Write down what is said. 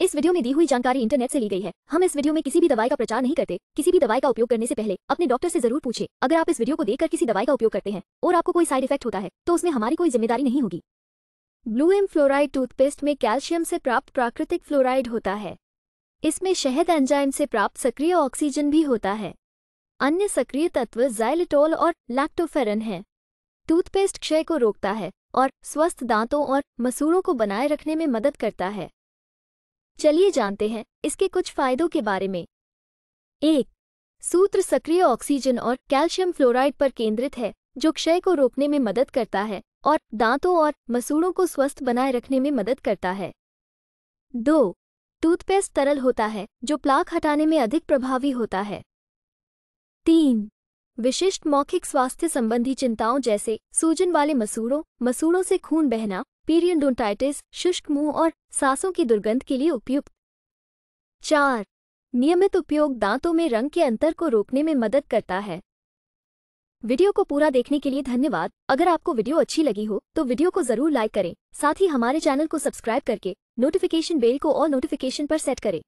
इस वीडियो में दी हुई जानकारी इंटरनेट से ली गई है हम इस वीडियो में किसी भी दवाई का प्रचार नहीं करते किसी भी दवाई का उपयोग करने से पहले अपने डॉक्टर से जरूर पूछे अगर आप इस वीडियो को देखकर किसी दवाई का उपयोग करते हैं और आपको कोई साइड इफेक्ट होता है तो उसमें हमारी कोई जिम्मेदारी नहीं होगी ब्लू एम फ्लोराइड टूथपेस्ट में कैल्शियम से प्राप्त प्राकृतिक फ्लोराइड होता है इसमें शहद एंजाइम से प्राप्त सक्रिय ऑक्सीजन भी होता है अन्य सक्रिय तत्व जायलिटोल और लैक्टोफेरन है टूथपेस्ट क्षय को रोकता है और स्वस्थ दांतों और मसूरों को बनाए रखने में मदद करता है चलिए जानते हैं इसके कुछ फायदों के बारे में एक सूत्र सक्रिय ऑक्सीजन और कैल्शियम फ्लोराइड पर केंद्रित है जो क्षय को रोकने में मदद करता है और दांतों और मसूड़ों को स्वस्थ बनाए रखने में मदद करता है दो टूथपेस्ट तरल होता है जो प्लाक हटाने में अधिक प्रभावी होता है तीन विशिष्ट मौखिक स्वास्थ्य संबंधी चिंताओं जैसे सूजन वाले मसूड़ों मसूड़ों से खून बहना पीरियडोटाइटिस शुष्क मुंह और सांसों की दुर्गंध के लिए उपयुक्त चार नियमित उपयोग दांतों में रंग के अंतर को रोकने में मदद करता है वीडियो को पूरा देखने के लिए धन्यवाद अगर आपको वीडियो अच्छी लगी हो तो वीडियो को जरूर लाइक करें साथ ही हमारे चैनल को सब्सक्राइब करके नोटिफिकेशन बेल को और नोटिफिकेशन पर सेट करें